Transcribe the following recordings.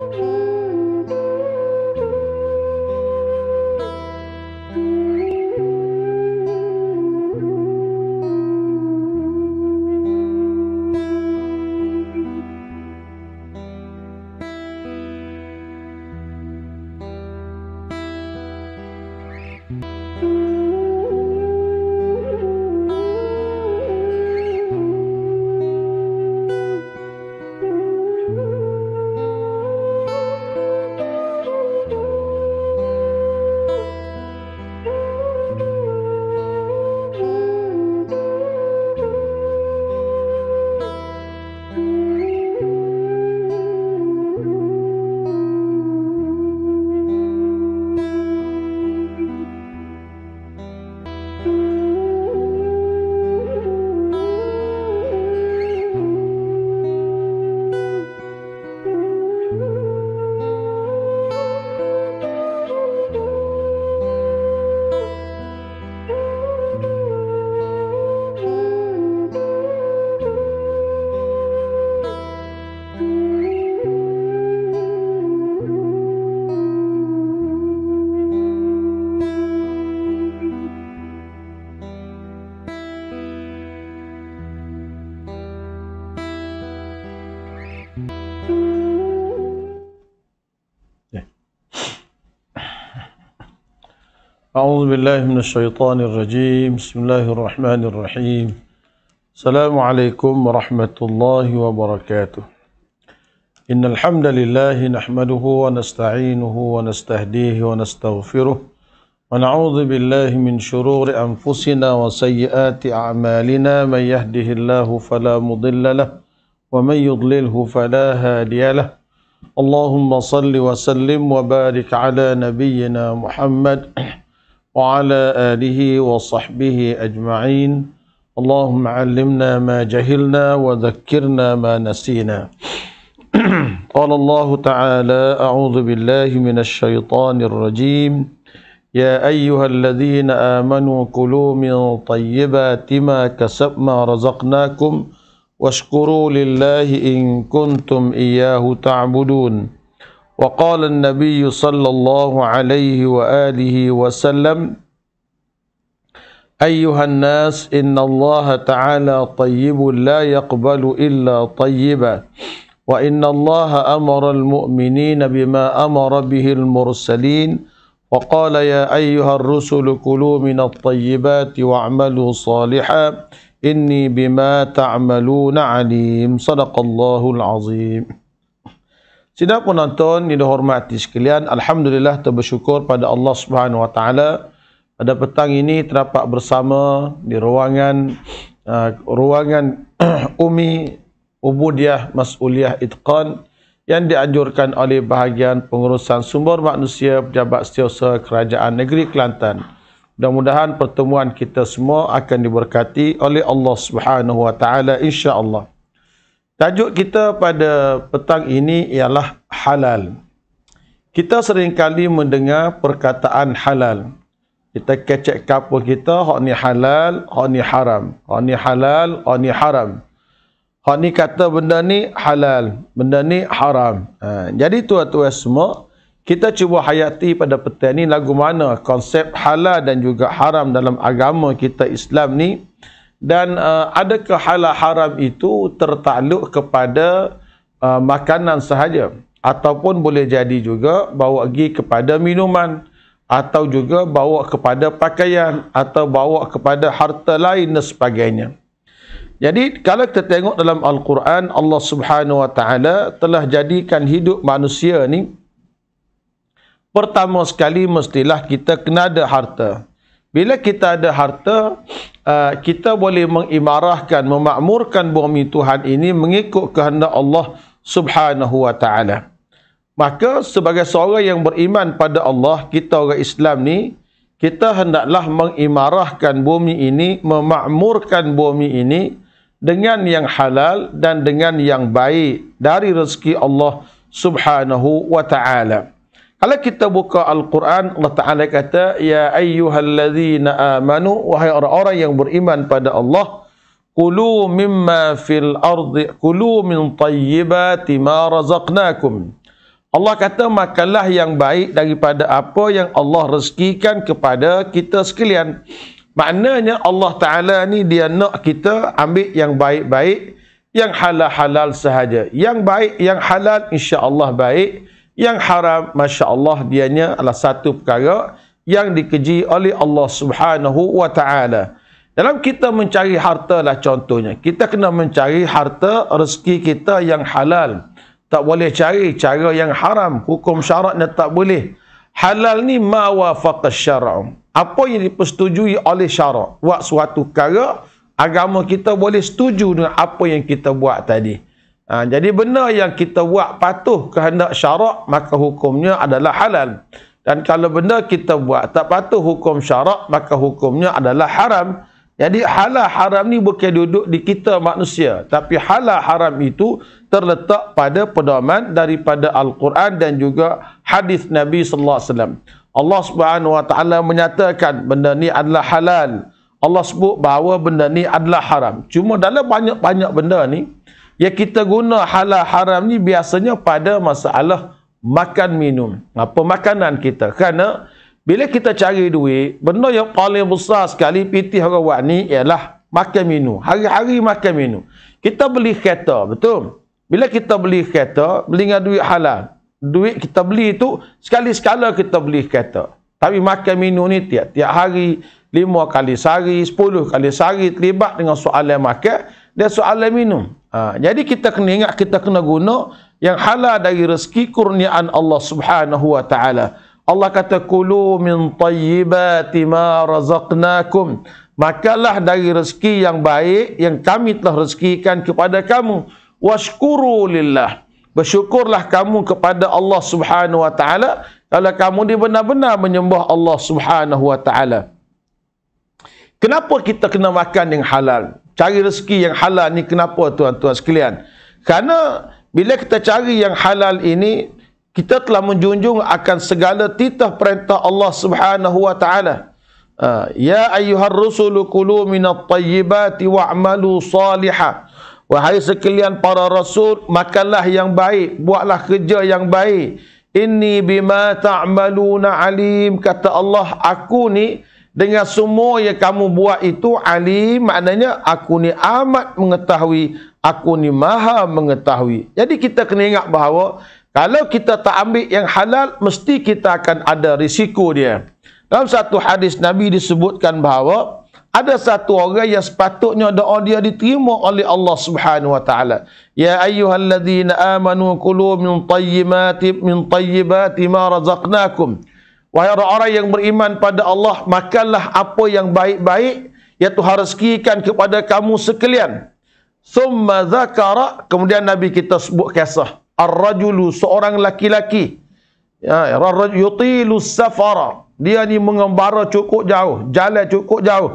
Thank you. أعوذ بالله من الشيطان الرجيم بسم الله الرحمن الرحيم السلام عليكم ورحمة الله وبركاته إن الحمد لله نحمده ونستعينه ونستهديه ونستغفره ونعوذ بالله من شرور أنفسنا وسيئات أعمالنا من يهده الله فلا مضل له ومن يضلله فلا هادي له اللهم صل وسلم وبارك على نبينا محمد وعلى آله وصحبه أجمعين اللهم علمنا ما جهلنا وذكرنا ما نسينا قال الله تعالى أعوذ بالله من الشيطان الرجيم يا أيها الذين آمنوا كلوا من طيبات ما كسب ما رزقناكم واشكروا لله إن كنتم إياه تعبدون وقال النبي صلى الله عليه وآله وسلم أيها الناس إن الله تعالى طيب لا يقبل إلا طيبا وإن الله أمر المؤمنين بما أمر به المرسلين وقال يا أيها الرسل كلوا من الطيبات واعملوا صالحا إني بما تعملون عليم صدق الله العظيم Sidang penonton yang dihormati sekalian, Alhamdulillah terbersyukur pada Allah Subhanahu Wa Taala pada petang ini terdapat bersama di ruangan uh, ruangan Umi Ubudiah Masuliah Itqan yang dianjurkan oleh bahagian pengurusan sumber manusia Pejabat Setiausaha Kerajaan Negeri Kelantan. Mudah-mudahan pertemuan kita semua akan diberkati oleh Allah Subhanahu Wa Taala insya-Allah. Tajuk kita pada petang ini ialah halal. Kita sering kali mendengar perkataan halal. Kita kecek kapu kita, hak ni halal, hak ni haram. Hak ni halal, hak ni haram. Hak ni kata benda ni halal, benda ni haram. Ha. Jadi tuan-tuan semua, kita cuba hayati pada petang ini lagu mana konsep halal dan juga haram dalam agama kita Islam ni dan uh, adakah halal haram itu tertakluk kepada uh, makanan sahaja ataupun boleh jadi juga bawa pergi kepada minuman atau juga bawa kepada pakaian atau bawa kepada harta lain dan sebagainya jadi kalau kita tengok dalam al-Quran Allah Subhanahu wa taala telah jadikan hidup manusia ni pertama sekali mestilah kita kena ada harta bila kita ada harta, uh, kita boleh mengimarahkan, memakmurkan bumi Tuhan ini mengikut kehendak Allah subhanahu wa ta'ala. Maka sebagai seorang yang beriman pada Allah, kita orang Islam ni, kita hendaklah mengimarahkan bumi ini, memakmurkan bumi ini dengan yang halal dan dengan yang baik dari rezeki Allah subhanahu wa ta'ala. Kalau kita buka Al-Quran, Allah Ta'ala kata, Ya ayyuhallazina amanu, wahai orang-orang yang beriman pada Allah, Kulu mimma fil ardi, kulu min tayyibati ma razaqnakum. Allah kata, makanlah yang baik daripada apa yang Allah rezekikan kepada kita sekalian. Maknanya Allah Ta'ala ni dia nak kita ambil yang baik-baik, yang halal-halal sahaja. Yang baik, yang halal, insya Allah baik yang haram masya Allah dianya adalah satu perkara yang dikeji oleh Allah Subhanahu wa taala. Dalam kita mencari harta lah contohnya, kita kena mencari harta rezeki kita yang halal. Tak boleh cari cara yang haram, hukum syaratnya tak boleh. Halal ni ma wafaq syara'. Apa yang dipersetujui oleh syarak buat suatu perkara, agama kita boleh setuju dengan apa yang kita buat tadi. Ha, jadi benda yang kita buat patuh kehendak syarak maka hukumnya adalah halal. Dan kalau benda kita buat tak patuh hukum syarak maka hukumnya adalah haram. Jadi halal haram ni bukan duduk di kita manusia tapi halal haram itu terletak pada pedoman daripada al-Quran dan juga hadis Nabi sallallahu alaihi wasallam. Allah Subhanahu wa taala menyatakan benda ni adalah halal. Allah sebut bahawa benda ni adalah haram. Cuma dalam banyak-banyak benda ni yang kita guna halal haram ni biasanya pada masalah makan minum. Ha, pemakanan kita. Kerana bila kita cari duit, benda yang paling besar sekali piti orang buat ni ialah makan minum. Hari-hari makan minum. Kita beli kereta, betul? Bila kita beli kereta, beli dengan duit halal. Duit kita beli itu, sekali-sekala kita beli kereta. Tapi makan minum ni tiap-tiap hari, lima kali sehari, sepuluh kali sehari terlibat dengan soalan makan, dia soalan minum. Ha, jadi kita kena ingat kita kena guna yang halal dari rezeki kurniaan Allah Subhanahu wa taala. Allah kata kulu min tayyibati ma razaqnakum. Makalah dari rezeki yang baik yang kami telah rezekikan kepada kamu. Washkuru lillah. Bersyukurlah kamu kepada Allah Subhanahu wa taala kalau kamu di benar-benar menyembah Allah Subhanahu wa taala. Kenapa kita kena makan yang halal? cari rezeki yang halal ni kenapa tuan-tuan sekalian? Karena bila kita cari yang halal ini, kita telah menjunjung akan segala titah perintah Allah Subhanahu wa taala. Ah, ya ayyuhar rusul kulu minat tayyibati wa'malu salihah. Wahai sekalian para rasul, makanlah yang baik, buatlah kerja yang baik. Inni bima ta'maluna alim kata Allah aku ni dengan semua yang kamu buat itu Ali maknanya aku ni amat mengetahui aku ni maha mengetahui jadi kita kena ingat bahawa kalau kita tak ambil yang halal mesti kita akan ada risiko dia dalam satu hadis nabi disebutkan bahawa ada satu orang yang sepatutnya doa dia diterima oleh Allah Subhanahu wa taala. Ya ayyuhalladzina amanu kulu min tayyibati min tayyibati ma razaqnakum. Wahai orang-orang yang beriman pada Allah, makanlah apa yang baik-baik, iaitu harizkikan kepada kamu sekalian. Summa zakara, kemudian Nabi kita sebut kisah. Ar-rajulu, seorang laki-laki. Ya, yutilu safara. Dia ni mengembara cukup jauh, jalan cukup jauh.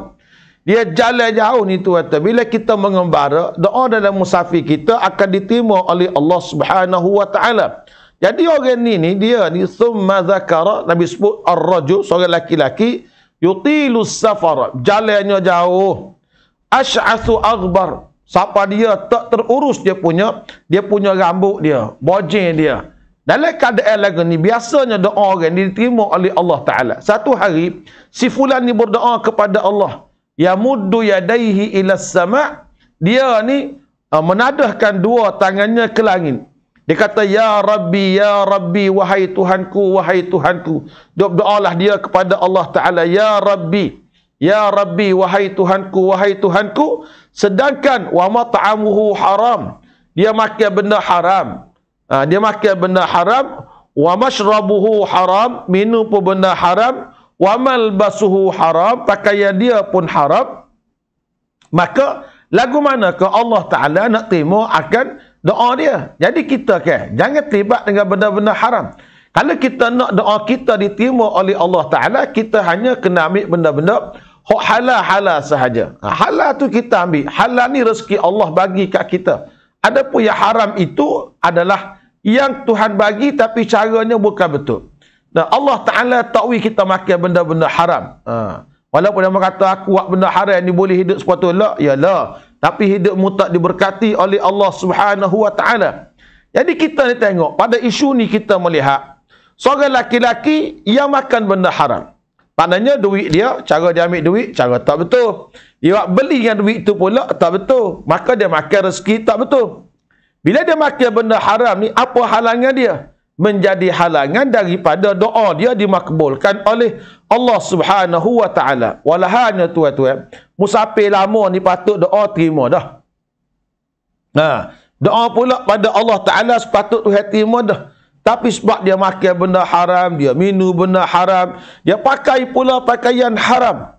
Dia jalan jauh ni tu kata. Bila kita mengembara, doa dalam musafir kita akan diterima oleh Allah Subhanahu wa taala. Jadi orang ni ni dia ni summa zakara Nabi sebut ar-rajul seorang lelaki-lelaki yutilu safar jalannya jauh asyasu aghbar siapa dia tak terurus dia punya dia punya rambut dia bojeng dia dalam keadaan lagu ni biasanya doa orang ni diterima oleh Allah taala satu hari si fulan ni berdoa kepada Allah ya muddu yadaihi ila sama dia ni uh, menadahkan dua tangannya ke langit dia kata, Ya Rabbi, Ya Rabbi, Wahai Tuhanku, Wahai Tuhanku. Dia berdoalah dia kepada Allah Ta'ala, Ya Rabbi, Ya Rabbi, Wahai Tuhanku, Wahai Tuhanku. Sedangkan, Wa mat'amuhu haram. Dia makan benda haram. Ha, dia makan benda haram. Wa mashrabuhu haram. Minum pun benda haram. Wa malbasuhu haram. Pakaian dia pun haram. Maka, lagu manakah Allah Ta'ala nak terima akan doa dia. Jadi kita ke, jangan terlibat dengan benda-benda haram. Kalau kita nak doa kita diterima oleh Allah Ta'ala, kita hanya kena ambil benda-benda hak halal-halal sahaja. Ha, halal tu kita ambil. Halal ni rezeki Allah bagi kat kita. Adapun yang haram itu adalah yang Tuhan bagi tapi caranya bukan betul. Nah, Allah Ta'ala ta'wi kita makan benda-benda haram. Ha. Walaupun dia kata aku buat benda haram ni boleh hidup sepatutnya. Ya lah. Yalah tapi hidupmu tak diberkati oleh Allah Subhanahu wa taala. Jadi kita ni tengok pada isu ni kita melihat seorang laki-laki yang makan benda haram. Maknanya duit dia, cara dia ambil duit, cara tak betul. Dia beli dengan duit tu pula, tak betul. Maka dia makan rezeki, tak betul. Bila dia makan benda haram ni, apa halangan dia? menjadi halangan daripada doa dia dimakbulkan oleh Allah Subhanahu wa taala. Walahanya tuan-tuan, musafir lama ni patut doa terima dah. Ha, doa pula pada Allah Taala sepatut tu terima dah. Tapi sebab dia makan benda haram, dia minum benda haram, dia pakai pula pakaian haram.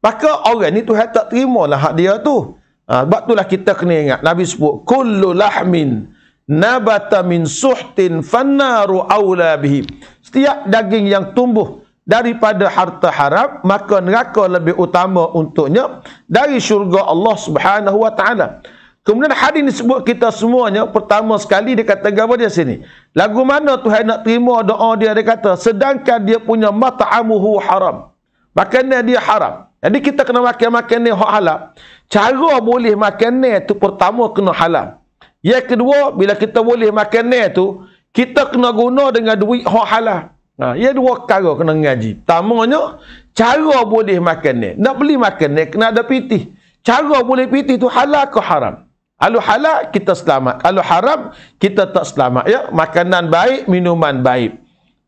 Maka orang ni tu tak terima lah hak dia tu. Ha, sebab itulah kita kena ingat. Nabi sebut, Kullu lahmin nabata min suhtin fannaru awla bihi. Setiap daging yang tumbuh daripada harta haram, maka neraka lebih utama untuknya dari syurga Allah subhanahu wa ta'ala. Kemudian hadis ini sebut kita semuanya, pertama sekali dia kata apa dia sini? Lagu mana Tuhan nak terima doa dia? Dia kata, sedangkan dia punya mata mata'amuhu haram. Makanan dia haram. Jadi kita kena makan makanan yang halal. Cara boleh makanan tu pertama kena halal. Yang kedua, bila kita boleh makan ni tu, kita kena guna dengan duit hak halal. Nah, ia ya dua perkara kena ngaji. Pertamanya, cara boleh makan ni. Nak beli makan ni kena ada piti. Cara boleh piti tu halal ke haram? Kalau halal, kita selamat. Kalau haram, kita tak selamat. Ya, makanan baik, minuman baik.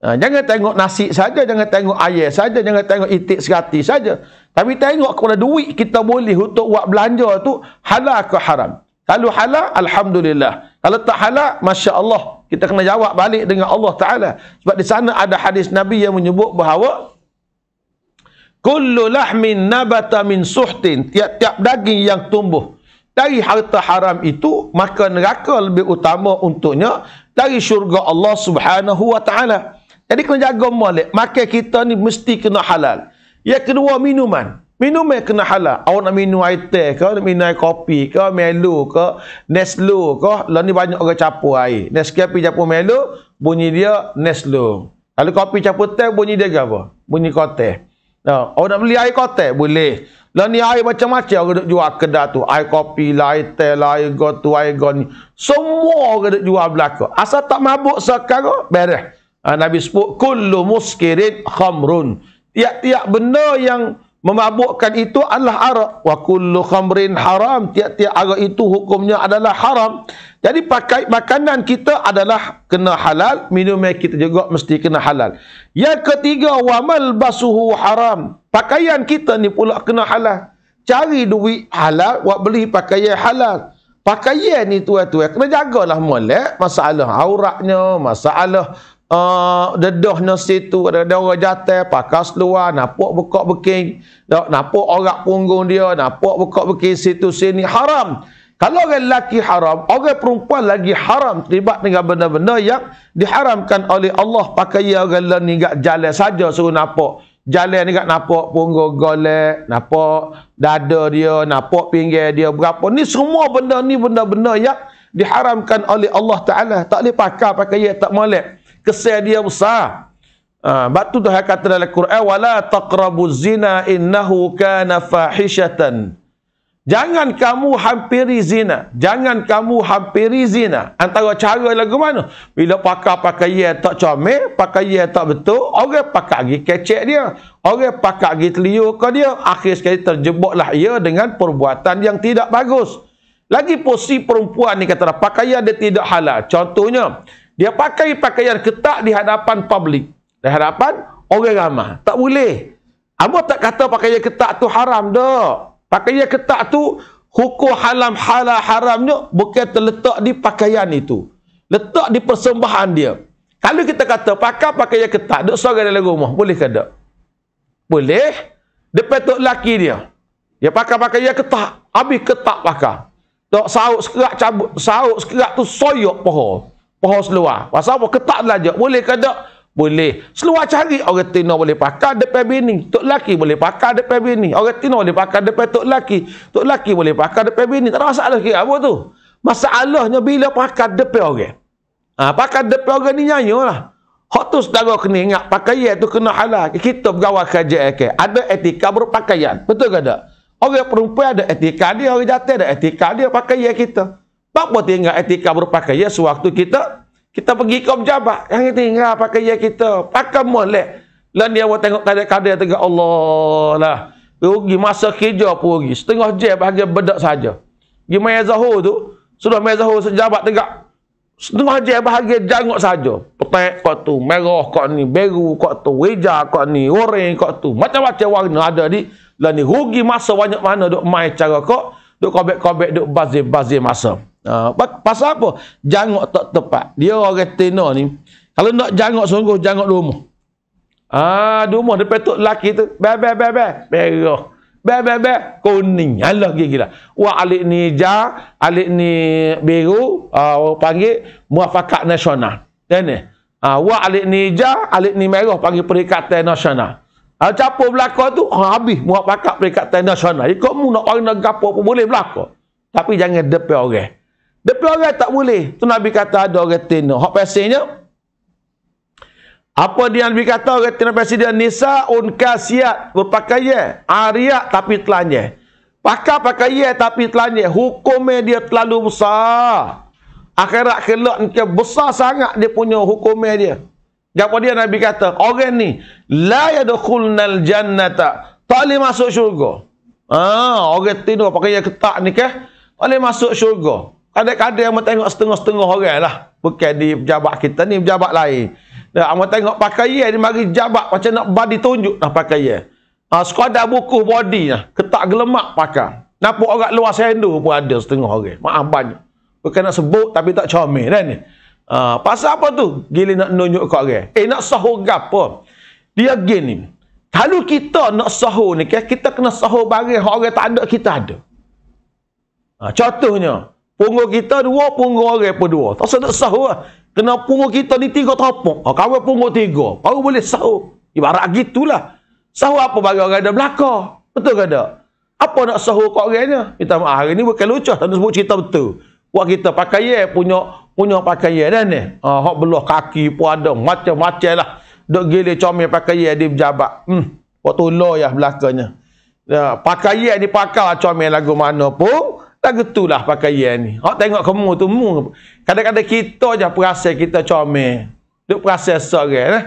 Nah, ha, jangan tengok nasi saja, jangan tengok air saja, jangan tengok itik serati saja. Tapi tengok kepada duit kita boleh untuk buat belanja tu halal ke haram. Kalau halal, Alhamdulillah. Kalau tak halal, Masya Allah. Kita kena jawab balik dengan Allah Ta'ala. Sebab di sana ada hadis Nabi yang menyebut bahawa Kullu lahmin nabata min suhtin. Tiap-tiap daging yang tumbuh dari harta haram itu, maka neraka lebih utama untuknya dari syurga Allah Subhanahu Wa Ta'ala. Jadi kena jaga malik. Maka kita ni mesti kena halal. Yang kedua, minuman. Minum mai kena halal. Awak nak minum air teh ke, nak minum air kopi ke, melu ke, neslo ke. Lalu ni banyak orang capur air. Nescafe capur melu, bunyi dia neslo. Kalau kopi capur teh, bunyi dia apa? Bunyi koteh. Nah, Awak nak beli air koteh? Boleh. Lalu ni air macam-macam orang duduk jual kedai tu. Air kopi lah, air teh lah, air got tu, air got ni. Semua orang duduk jual belakang. Asal tak mabuk sekarang, bereh. Ah, ha, Nabi sebut, Kullu muskirin khamrun. Tiap-tiap benda yang memabukkan itu adalah arak wa kullu khamrin haram tiap-tiap arak itu hukumnya adalah haram jadi pakai makanan kita adalah kena halal minuman kita juga mesti kena halal yang ketiga wa mal basuhu haram pakaian kita ni pula kena halal cari duit halal wa beli pakaian halal pakaian ni tuan-tuan kena jagalah molek masalah auratnya masalah uh, ah, dedah na situ ada ada orang jatuh pakas luar nampak bekok beking tak nampak orang punggung dia nampak bekok beking situ sini haram kalau orang lelaki haram, orang perempuan lagi haram terlibat dengan benda-benda yang diharamkan oleh Allah. Pakai orang lelaki ni gak jalan saja suruh nampak. Jalan ni gak nampak punggung golek, nampak dada dia, nampak pinggir dia berapa. Ni semua benda ni benda-benda yang diharamkan oleh Allah Ta'ala. Tak boleh pakai pakai tak boleh kesian dia besar. Ha, batu Tuhan kata dalam Quran wala taqrabu zina innahu kana fahishatan. Jangan kamu hampiri zina. Jangan kamu hampiri zina. Antara cara lagu mana? Bila pakai pakaian tak comel, pakaian tak betul, orang pakai lagi kecek dia. Orang pakai lagi telio ke dia. Akhir sekali terjeboklah ia dengan perbuatan yang tidak bagus. Lagi posisi perempuan ni kata pakaian dia tidak halal. Contohnya, dia pakai pakaian ketak di hadapan publik. Di hadapan orang ramai. Tak boleh. Abu tak kata pakaian ketak tu haram dah. Pakaian ketak tu hukum halam halal haramnya bukan terletak di pakaian itu. Letak di persembahan dia. Kalau kita kata pakai pakaian ketak duk seorang dalam rumah, boleh ke tak? Boleh. Depan tok laki dia. Dia pakai pakaian ketak habis ketak pakai. Tok sauk sekerat cabut, sauk sekerat tu soyok pohon pohon seluar. Pasal apa? Ketak belajar. Boleh ke tak? Boleh. Seluar cari orang tina boleh pakai depan bini. Tok laki boleh pakai depan bini. Orang tina boleh pakai depan tok laki. Tok laki boleh pakai depan bini. Tak ada masalah kira apa tu. Masalahnya bila pakai depan orang. Ha, pakai depan orang ni nyanyi lah. Hak tu sedara kena ingat pakaian tu kena halal. Kita bergawal kerja. Okay. Ada etika berpakaian. Betul ke tak? Orang perempuan ada etika dia. Orang jatuh ada etika dia pakai ya kita. Apa tinggal etika berpakaian ya sewaktu kita kita pergi ke pejabat yang tinggal pakaian ya kita pakai molek dan dia buat tengok kadek kadek tengok Allah lah pergi masa kerja pun pergi setengah jam bahagia bedak saja gimana main zahur tu sudah main zahur sejabat tengok setengah jam bahagia jangok saja petak kot tu merah kot ni beru kot tu weja kot ni orang kot tu macam-macam warna ada di dan ni rugi masa banyak mana duk main cara kot duk kobe kobek duk bazir-bazir masa Uh, pasal apa? Jangok tak tepat. Dia orang tena ni. Kalau nak jangok sungguh, jangok di rumah. Ah, di rumah depan tu lelaki tu. Be be be be. Merah. Be be be kuning. Allah gila. dah. Wa alik ni ja, alik ni biru, ah uh, panggil muafakat nasional. Kan ni? Ah uh, alik ni ja, alik ni merah panggil perikatan nasional. Ah uh, capo tu uh, habis muafakat perikatan nasional. Ikut mu nak orang nak gapo pun boleh belaka. Tapi jangan depan orang. Okay. Tapi orang tak boleh. Tu Nabi kata ada orang tina. Hak pasirnya. Apa dia Nabi kata orang tina pasir Nisa unkasiat berpakaian. ariak tapi telanjir. Pakai pakaian tapi telanjir. Hukumnya dia terlalu besar. Akhirat kelak ni besar sangat dia punya hukumnya dia. Gapo dia Nabi kata, orang ni la nal jannata. Tak boleh masuk syurga. Ah, ha, orang tidur pakai yang ni ke? Tak boleh masuk syurga ada kadang yang tengok setengah-setengah orang lah. Bukan di pejabat kita ni, pejabat lain. Dan amat tengok pakaian ni bagi jabat macam nak body tunjuk dah pakaian. Ah, ha, sekadar buku body lah. Ketak gelemak pakai. Nampak orang luar sendu pun ada setengah orang. Maaf banyak. Bukan nak sebut tapi tak comel dah kan ni. Ah, pasal apa tu? Gila nak tunjuk kat orang. Eh nak sahur gapo? Dia gini. Kalau kita nak sahur ni, kita kena sahur bagi orang tak ada, kita ada. Ah, contohnya, Punggung kita dua, punggung orang pun dua. Tak nak sahur lah. Kena punggung kita ni tiga topok. Oh, kau punggung tiga. Kau boleh sahur. Ibarat gitulah. Sahur apa bagi orang ada belakang? Betul ke tak? Apa nak sahur kau orangnya? Minta maaf ah, hari ni bukan lucu. Tak sebut cerita betul. Buat kita pakai ye, punya punya pakai ye dah ni. Ah, hak belah kaki pun ada. Macam-macam lah. Duk gila comel pakai ye di pejabat. Hmm. Waktu lo ya belakangnya. Ya, pakai ye ni pakai lah comel lagu mana pun. Tak getulah pakaian ni. Hak tengok kamu tu mu. Kadang-kadang kita je perasa kita comel. Dia perasa seorang eh. Nah.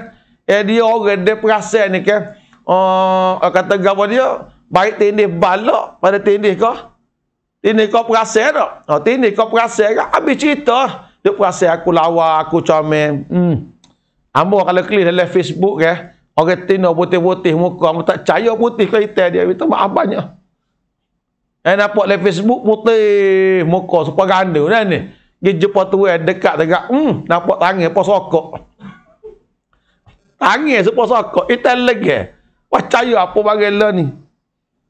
Eh dia orang dia perasa ni kan. Uh, kata gawa dia baik tindih balak pada tindih kau. Tindih kau perasa tak? Oh tindih kau perasa kan? Habis cerita. Dia perasa aku lawa, aku comel. Hmm. Ambo kalau klik dalam Facebook ke, eh? orang tino putih-putih muka, aku tak percaya putih kelihatan dia. Itu maaf banyak. Eh, nampak dalam Facebook putih muka super ganda kan ni. Dia jumpa tuan dekat dekat. Hmm, nampak tangan apa sokok. Tangan super sokok. Itu yang eh. Wah, Percaya apa bagian lah ni.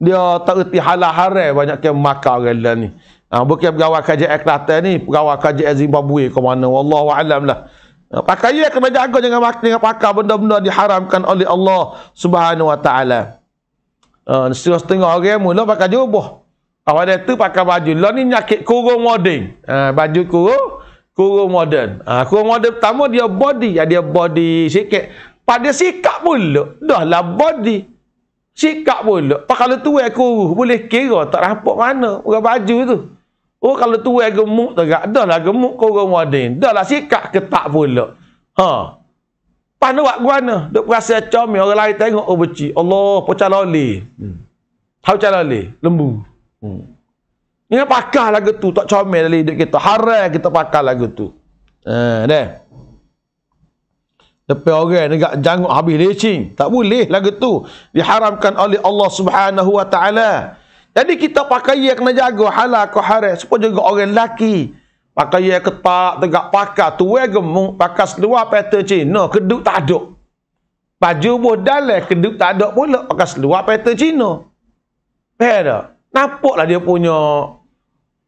Dia tak reti halal haram banyak yang makan orang lah ni. Ha, bukan pegawai kajian air Kelantan ni. Pegawai kajian Zimbabwe ke mana. Wallahualam lah. Ha, pakai ya kena jaga jangan makan dengan pakar benda-benda diharamkan oleh Allah Subhanahu Wa Taala. Uh, setengah-setengah orang mula pakai jubah. Awak dia tu pakai baju. Lo lah ni nyakit kurung modern, Ha, baju kurung, kurung modern. Ha, kurung moden pertama dia body. Ya, dia body sikit. Pada sikap pula. Dah lah body. Sikap pula. Pak kalau tu yang kurung. Boleh kira tak rapat mana. pakai baju tu. Oh kalau tu yang gemuk tegak. Dah lah gemuk kurung modern, Dah lah sikap ketak pula. Ha. Pada buat guana. Duk perasa comel. Orang lain tengok. Oh beci. Allah. Pocah loli. Hmm. Tahu loli. Lembu. Lembu. Hmm. Ingat pakah lagu tu tak comel dalam hidup kita. Haram kita pakah lagu tu. Ha, deh. Tapi orang negak janguk habis lecing, tak boleh lagu tu. Diharamkan oleh Allah Subhanahu Wa Taala. Jadi kita pakai yang kena jaga halal ke haram supaya juga orang lelaki pakai yang ketak tegak pakai tu gemuk pakai seluar peta Cina keduk tak ada. Baju bodal keduk tak ada pula pakai seluar peta Cina. Faham tak? nampaklah dia punya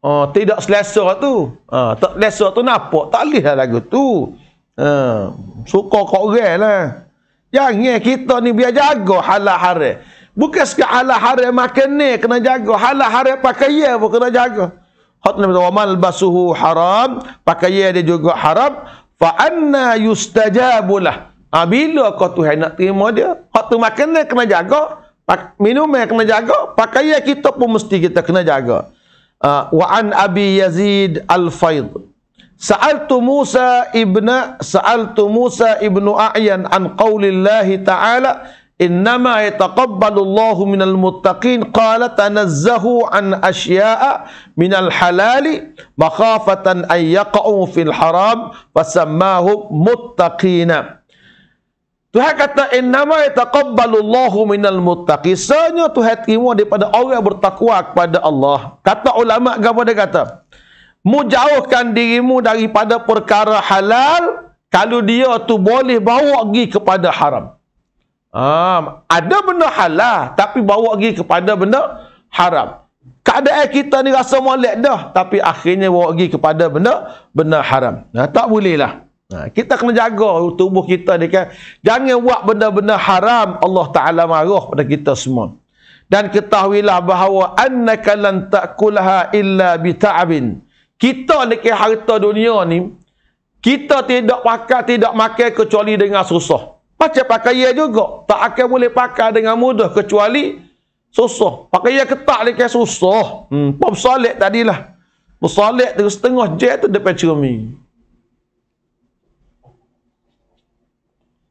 uh, tidak selesa tu. Ha, uh, tak selesa tu nampak tak lihlah lagu tu. Ha, uh, suka kau orang lah. Jangan kita ni biar jaga halal haram. Bukan sekali halal haram makan ni kena jaga, halal haram pakaian pun kena jaga. Hat Nabi Muhammad albasuhu haram, pakaian dia juga haram, fa anna yustajabulah. Ha, bila kau tu hendak terima dia, hat tu makan ni kena jaga minuman kena jaga, pakaian kita pun mesti kita kena jaga. Ah, wa an Abi Yazid Al-Faid. Sa'altu Musa ibn Sa'altu Musa ibn A'yan an qawli Allah Ta'ala innama yataqabbalu Allahu minal muttaqin qala tanazzahu an asya'a minal halali makhafatan an yaqa'u fil haram fasammahu muttaqina. Tuhan kata innama yataqabbalullahu minal muttaqi. Sanya Tuhan terima daripada orang yang bertakwa kepada Allah. Kata ulama gapo dia kata? Mu dirimu daripada perkara halal kalau dia tu boleh bawa pergi kepada haram. Um, ada benda halal tapi bawa pergi kepada benda haram. Keadaan kita ni rasa molek dah tapi akhirnya bawa pergi kepada benda benda haram. Nah, tak boleh lah. Ha, kita kena jaga tubuh kita ni kan. Jangan buat benda-benda haram. Allah Ta'ala marah pada kita semua. Dan ketahuilah bahawa annaka lan ta'kulaha illa bita'abin. Kita ni harta dunia ni, kita tidak pakai, tidak makan kecuali dengan susah. Macam pakai pakaian juga. Tak akan boleh pakai dengan mudah kecuali susah. Pakaian ketak ni kan susah. Hmm, pun bersalik tadilah. Bersalik terus setengah jet tu depan cermin.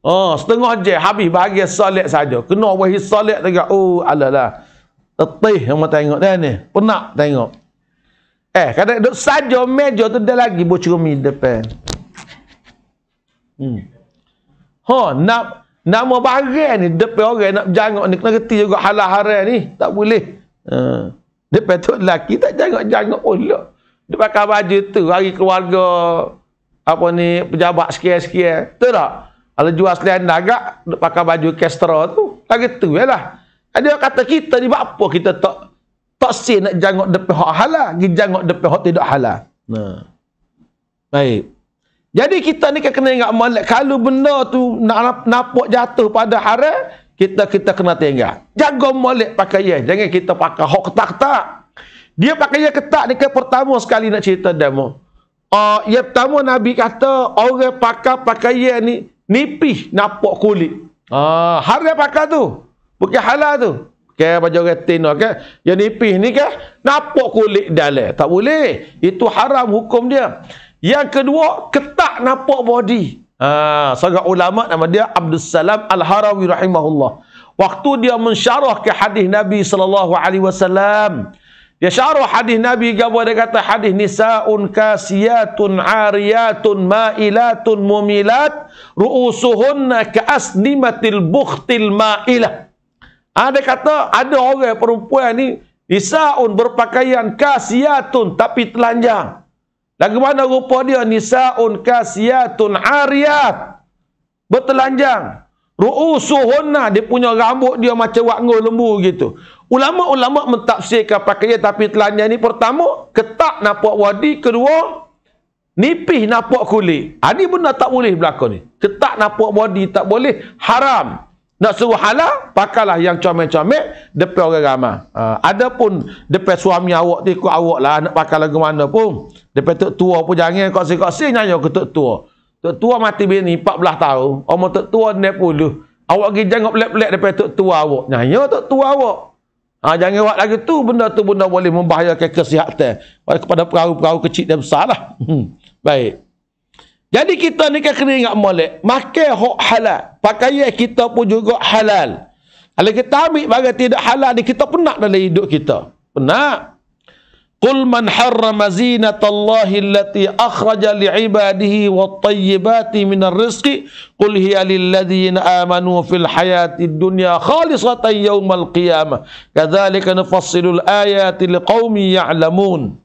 Oh, setengah je habis bagi solat saja. Kena wahi solat juga. Oh, alalah. Letih yang mau tengok dah ni. Penak tengok. Eh, kadang duduk saja meja tu dah lagi bocrumi depan. Hmm. Ha, nak nama barang ni depan orang nak jangok ni kena reti juga halal haram ni. Tak boleh. Hmm. Depan tu lelaki tak jangok-jangok pula. Dia pakai baju tu hari keluarga apa ni pejabat sekian-sekian. Betul tak? Kalau jual selain dagak, pakai baju kestera tu. Lagi tu ya lah. Dia kata kita ni, apa kita tak tak si nak jangok depan hak halal. Kita jangok depan hak tidak halal. Nah. Baik. Jadi kita ni kan kena ingat malak. Kalau benda tu nak nampak jatuh pada haram, kita kita kena tinggal. Jaga malak pakai Jangan kita pakai hak ketak-ketak. Dia pakai ya ketak ni ke kan pertama sekali nak cerita demo. Uh, ah, yang pertama Nabi kata, orang pakai pakaian ni, nipis napok kulit. Ah, har dia pakai tu. Bukan halal tu. Ke baju retin tu ke. Yang nipis ni ke napok kulit dalam. Tak boleh. Itu haram hukum dia. Yang kedua, ketak napok body. Ah, seorang ulama nama dia Abdul Salam Al-Harawi rahimahullah. Waktu dia mensyarah ke hadis Nabi sallallahu alaihi wasallam, dia ya, syarah hadis Nabi Gabwa dia kata hadis nisaun kasiyatun ariyatun mailatun mumilat ru'usuhunna ka'asnimatil bukhtil mailah. Ada ah, kata ada orang perempuan ni nisaun berpakaian kasiyatun tapi telanjang. Lagi mana rupa dia nisaun kasiyatun ariyat bertelanjang. Ru'usuhunna dia punya rambut dia macam wak ngul lembu gitu. Ulama-ulama mentafsirkan pakaian tapi telanya ni pertama ketak napak wadi, kedua nipih napak kulit. Ini ha, benda tak boleh berlaku ni. Ketat napak wadi tak boleh, haram. Nak suruh halal, pakailah yang comel-comel depan orang ramai. Uh, ha, ada pun depan suami awak tu ikut awak lah nak pakai lagu mana pun. Depan tok tua pun jangan koksi-koksi nyanyi ke tok tua. Tok tua mati bini 14 tahun, umur tok tua 90. Awak pergi jangan lep-lep depan tok tua awak. Nyanyi tok tua awak. Ha, jangan buat lagi tu benda tu benda boleh membahayakan kesihatan kepada perahu-perahu kecil dan besar lah. Hmm. Baik. Jadi kita ni kan kena ingat molek. Makan hak halal. Pakaian kita pun juga halal. Kalau kita ambil barang tidak halal ni kita penat dalam hidup kita. Penat. Qul man harrama zinatallahi allati akhraja li'ibadihi wat-tayyibati minar rizqi qul hiya lilladheena amanu fil hayatid dunya khalisatan yawmal qiyamah kadzalika nufassilul ayati liqaumin ya'lamun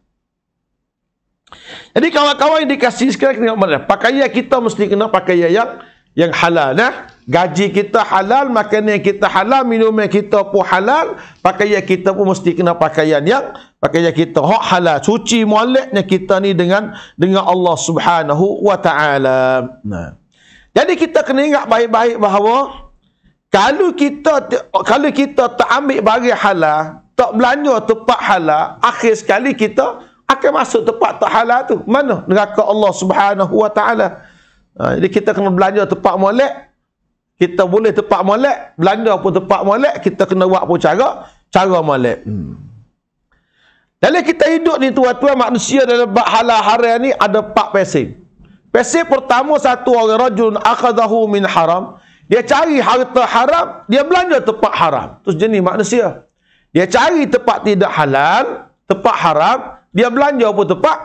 Jadi kawan-kawan yang dikasih sekarang kena pakaian kita mesti kena pakaian yang yang halal nah gaji kita halal makanan kita halal minuman kita pun halal pakaian kita pun mesti kena pakaian yang pakaian kita hak halal suci moleknya kita ni dengan dengan Allah Subhanahu wa taala nah jadi kita kena ingat baik-baik bahawa kalau kita kalau kita tak ambil barang halal tak belanja tempat halal akhir sekali kita akan masuk tempat tak halal tu mana neraka Allah Subhanahu wa taala Ha, jadi kita kena belanja tempat molek. Kita boleh tempat molek. Belanja pun tempat molek. Kita kena buat pun cara. Cara molek. Hmm. Dari kita hidup ni tuan-tuan manusia dalam bahala haram ni ada empat pesim. Pesim pertama satu orang rajun akadahu min haram. Dia cari harta haram, dia belanja tempat haram. Terus jenis manusia. Dia cari tempat tidak halal, tempat haram, dia belanja pun tempat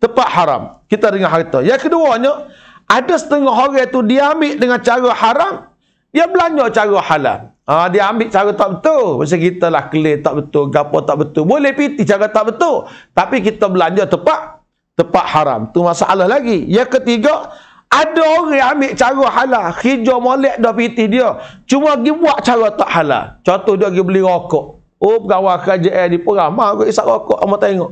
tempat haram. Kita dengar harta. Yang keduanya, ada setengah orang tu dia ambil dengan cara haram, dia belanja cara halal. Ha, dia ambil cara tak betul. Masa kita lah clear tak betul, gapo tak betul. Boleh piti cara tak betul. Tapi kita belanja tepat, tepat haram. Tu masalah lagi. Yang ketiga, ada orang yang ambil cara halal. Hijau molek dah piti dia. Cuma pergi buat cara tak halal. Contoh dia pergi beli rokok. Oh, pegawai kerja air ni pun ramah. Kau isap rokok, amat tengok.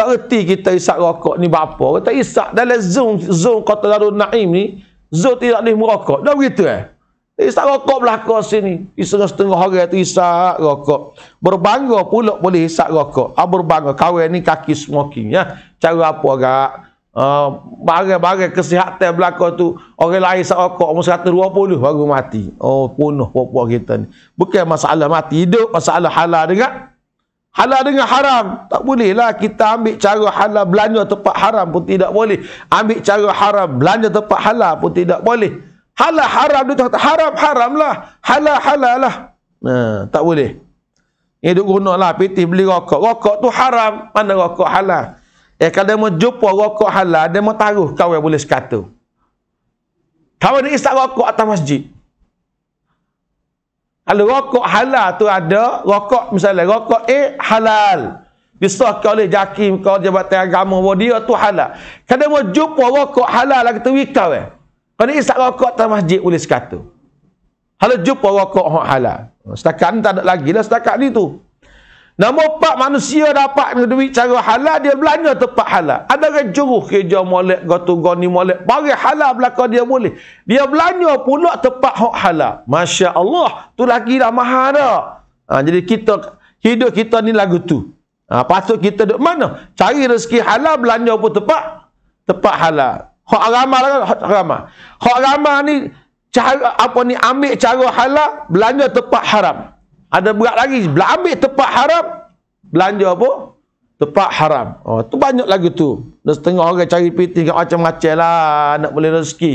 Tak reti kita isap rokok ni apa. kita isap dalam zon, zon kota Darul Naim ni. Zon tidak boleh merokok. Dah begitu eh. Isap rokok belakang sini. Isap setengah hari tu isap rokok. Berbangga pula boleh isap rokok. Ah, berbangga. Kawan ni kaki smoking. Ya. Cara apa agak. Ah, barang-barang uh, kesihatan belakang tu Orang lain isap rokok umur puluh baru mati Oh punuh perempuan kita ni Bukan masalah mati hidup Masalah halal dengan Halal dengan haram Tak boleh lah kita ambil cara halal belanja tempat haram pun tidak boleh Ambil cara haram belanja tempat halal pun tidak boleh Halal haram dia kata haram haram lah Halal halal lah nah, Tak boleh Ini duk guna lah piti beli rokok Rokok tu haram mana rokok halal Eh kalau dia mau jumpa rokok halal Dia mau taruh kau yang boleh sekata Kau ni isap rokok atas masjid kalau rokok halal tu ada, rokok misalnya rokok A halal. Disahkan oleh jakim kau jabatan agama bahawa dia tu halal. Kadang mau jumpa rokok halal lagi tu wikau eh. Kau ni isap rokok tak masjid boleh sekata. Kalau jumpa rokok halal. Setakat ni tak ada lagi lah setakat ni tu. Nombor empat, manusia dapat duit cara halal, dia belanja tempat halal. Ada orang juruh kerja molek, gotu goni molek, bagi halal belakang dia boleh. Dia belanja pula tempat hak halal. Masya Allah, tu lagi dah mahal dah. Ha, jadi kita, hidup kita ni lagu tu. Ha, patut kita duduk mana? Cari rezeki halal, belanja pun tempat, tempat halal. Hak agama lah kan? Hak ramah. Hak ramah ni, cara, apa ni, ambil cara halal, belanja tempat haram. Ada berat lagi. Habis tepat haram. Belanja apa? Tepat haram. Oh, tu banyak lagi tu. Dan setengah orang cari piti macam-macam lah. Nak boleh rezeki.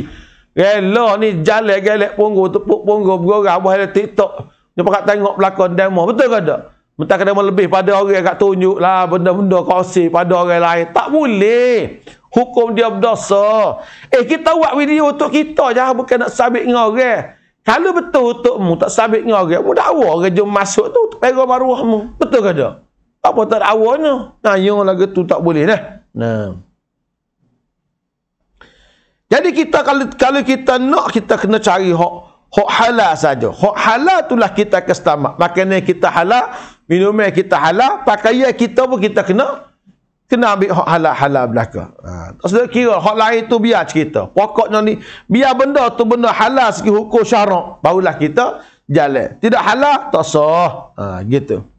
Rela ni jalek gelek punggung. Tepuk punggung. Berorak. Buat ada TikTok. Dia pakat tengok pelakon demo. Betul ke tak? Minta kena lebih pada orang yang kat tunjuk lah benda-benda kosi pada orang lain. Tak boleh. Hukum dia berdosa. Eh, kita buat video untuk kita je. Bukan nak sabit dengan orang. Kalau betul untukmu tak sabit dengan orang, mu dakwa orang jom masuk tu pergi maruahmu. Betul ke tak? Apa tak dakwanya? Nah, yang lagi tu tak boleh dah. Nah. Jadi kita kalau kalau kita nak kita kena cari hak hak halal saja. Hak halal itulah kita ke stamak. Makanan kita halal, minuman kita halal, pakaian kita pun kita kena kena ambil hak halal-halal belaka. Ha, tak sudah kira hak lain tu biar cerita. Pokoknya ni biar benda tu benda halal segi hukum syarak barulah kita jalan. Tidak halal tak sah. Ha, gitu.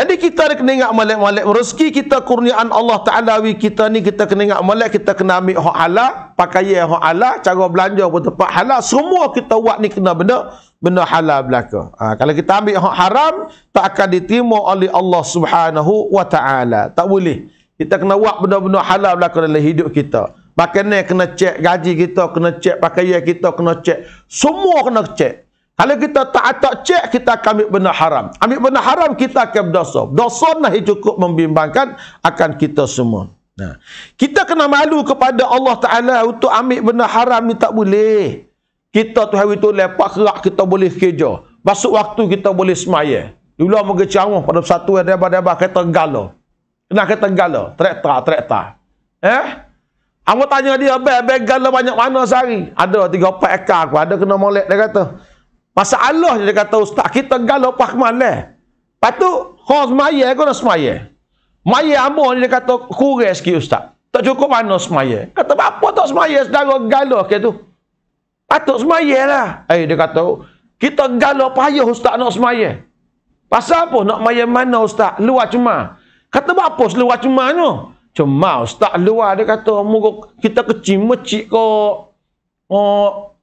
Jadi kita ada kena ingat malik-malik rezeki kita kurniaan Allah Taala wi kita ni kita kena ingat malik kita kena ambil hak halal, pakai hak halal, cara belanja pun tempat halal, semua kita buat ni kena benda benda halal belaka. Ha, kalau kita ambil hak haram tak akan diterima oleh Allah Subhanahu wa taala. Tak boleh. Kita kena buat benda-benda halal belaka dalam hidup kita. Makanan kena cek, gaji kita kena cek, pakaian kita kena cek. Semua kena cek. Kalau kita tak atak cek, kita akan ambil benda haram. Ambil benda haram, kita akan berdosa. Dosa lah yang cukup membimbangkan akan kita semua. Nah. Kita kena malu kepada Allah Ta'ala untuk ambil benda haram ni tak boleh. Kita tu hari tu lepak kerak, kita boleh kerja. Masuk waktu kita boleh semaya. Dulu mereka cawah pada satu yang debar-debar kereta gala. Kena kereta gala. Traktor, traktor. Eh? Aku tanya dia, abang-abang gala banyak mana sehari? Ada tiga empat ekar aku. Ada kena molek, dia kata. Masalah dia kata ustaz kita galau pahman lah. patu tu, kau aku kau nak semaya. Maya ambo dia kata kurang sikit ustaz. Tak cukup mana semaya. Kata apa tak semaya sedara galau ke tu. Patut semaya lah. Eh, dia kata, kita galau payah ustaz nak semaya. Pasal apa nak maya mana ustaz? Luar cuma. Kata apa seluar cuma ni? Cuma ustaz luar dia kata, kita kecil mecik kok. Oh,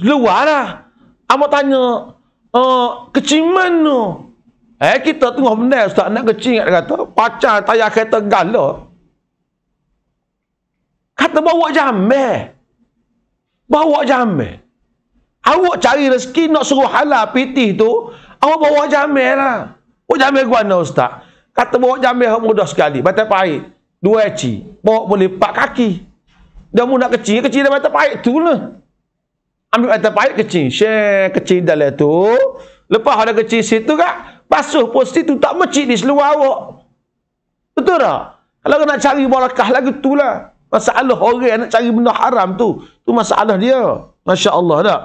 luar lah. Amak tanya, uh, eh, kecil mana? Eh, kita tengok benda ustaz nak kecil, dia kata, pacar tayar kereta gala. Kata bawa jambel. Bawa jambel. Awak cari rezeki nak suruh halal piti tu, awak bawa jambel lah. Bawa jambel ke mana ustaz? Kata bawa jambel mudah sekali. Batal pahit. Dua eci. Bawa boleh empat kaki. Dia mu kecil, kecil dia batal pahit tu lah ambil air terpahit kecil share kecil dalam tu lepas ada kecil situ kan, basuh pun tu tak mecik di seluar awak betul tak kalau nak cari barakah lagi tu lah masalah orang nak cari benda haram tu tu masalah dia Masya Allah tak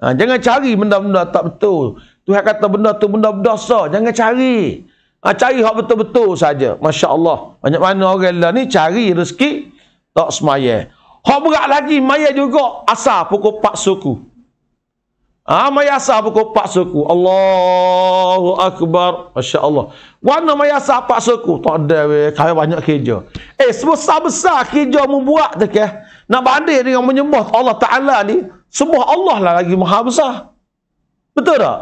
ha, jangan cari benda-benda tak betul Tuhan kata benda tu benda berdosa jangan cari ha, cari hak betul-betul saja Masya Allah banyak mana orang lah ni cari rezeki tak semayah Hak berat lagi maya juga asar pukul Pak suku. Ah ha, maya asar pukul Pak suku. Allahu akbar. Masya-Allah. Warna maya asar Pak suku. Tak ada we, kaya banyak kerja. Eh semua besar kerja membuat tu ke? Nak banding dengan menyembah Allah Taala ni, sembah Allah lah lagi maha besar. Betul tak?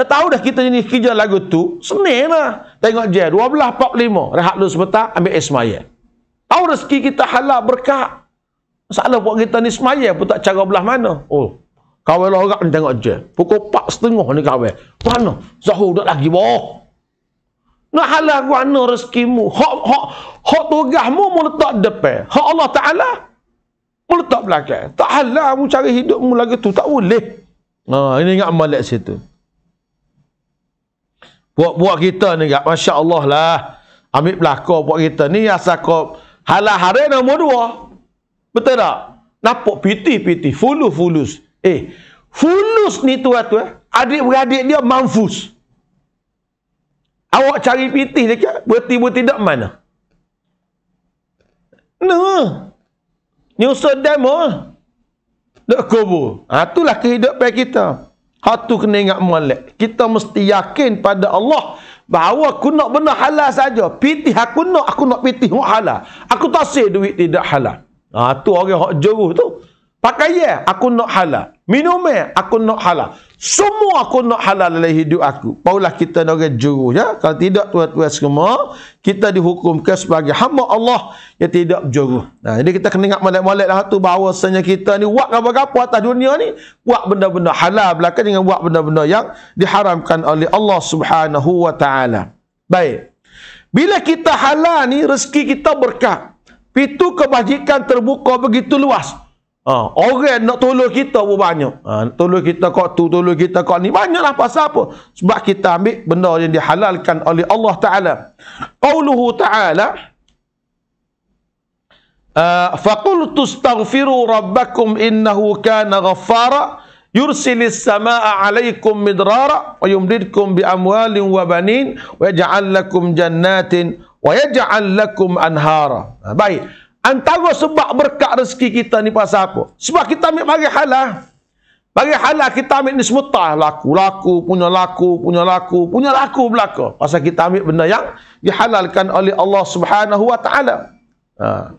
Dah tahu dah kita ni kerja lagu tu, senang lah. Tengok je 12.45, rehat dulu sebentar, ambil ismaya. Tahu rezeki kita halal berkat. Masalah buat kita ni semaya pun tak cara belah mana. Oh, kawal orang ni tengok je. Pukul Pak setengah ni kawal. Mana? Zahur dah lagi bawah. Nak halah guana rezekimu. Hak, hak, hak tugasmu mu letak depan. Hak Allah Ta'ala mu letak belakang. Tak halah mu cari hidupmu lagi tu. Tak boleh. Ha, ini ingat malak situ. Buat-buat kita ni, Masya Allah lah. Ambil belakang buat kita ni. Asal kau halah hari nombor dua. Betul tak? Nampak piti-piti. Fulus-fulus. Eh, fulus ni tuan-tuan. Eh, adik-beradik dia manfus. Awak cari piti kan? berhenti-berhenti tak mana? No. Ni usah demo. Oh. Dek kubur. Ha, itulah kehidupan kita. Hatu kena ingat malak. Kita mesti yakin pada Allah. Bahawa aku nak benda halal saja. Piti aku nak, aku nak piti halal. Aku tak say duit tidak halal. Ha, tu orang hok juru tu. Pakai ya, aku nak halal. Minum ya, aku nak halal. Semua aku nak halal dalam hidup aku. Paulah kita nak orang juru ya. Kalau tidak tuan-tuan semua, kita dihukumkan sebagai hamba Allah yang tidak juru. Nah, jadi kita kena ingat molek-molek lah tu bahawa sebenarnya kita ni buat apa-apa atas dunia ni, buat benda-benda halal belakang dengan buat benda-benda yang diharamkan oleh Allah Subhanahu wa taala. Baik. Bila kita halal ni rezeki kita berkat. Pintu kebajikan terbuka begitu luas. Ha, orang nak tolong kita pun banyak. Ha, tolong kita kok tu, tolong kita kok ni. Banyaklah pasal apa? Sebab kita ambil benda yang dihalalkan oleh Allah Ta'ala. Qauluhu Ta'ala. فَقُلْتُ اسْتَغْفِرُوا رَبَّكُمْ إِنَّهُ كَانَ غَفَّارًا يُرْسِلِ السَّمَاءَ عَلَيْكُمْ مِدْرَارًا وَيُمْدِدْكُمْ بِأَمْوَالٍ وَبَنِينَ وَيَجْعَلْ لَكُمْ جَنَّاتٍ وَيَجْعَلْ لَكُمْ جَنَّاتٍ wa yaj'al lakum anhara. baik. Antara sebab berkat rezeki kita ni pasal apa? Sebab kita ambil bagi halal. Bagi halal kita ambil ni semua laku-laku, punya laku, punya laku, punya laku belaka. Pasal kita ambil benda yang dihalalkan oleh Allah Subhanahu wa taala. Ha.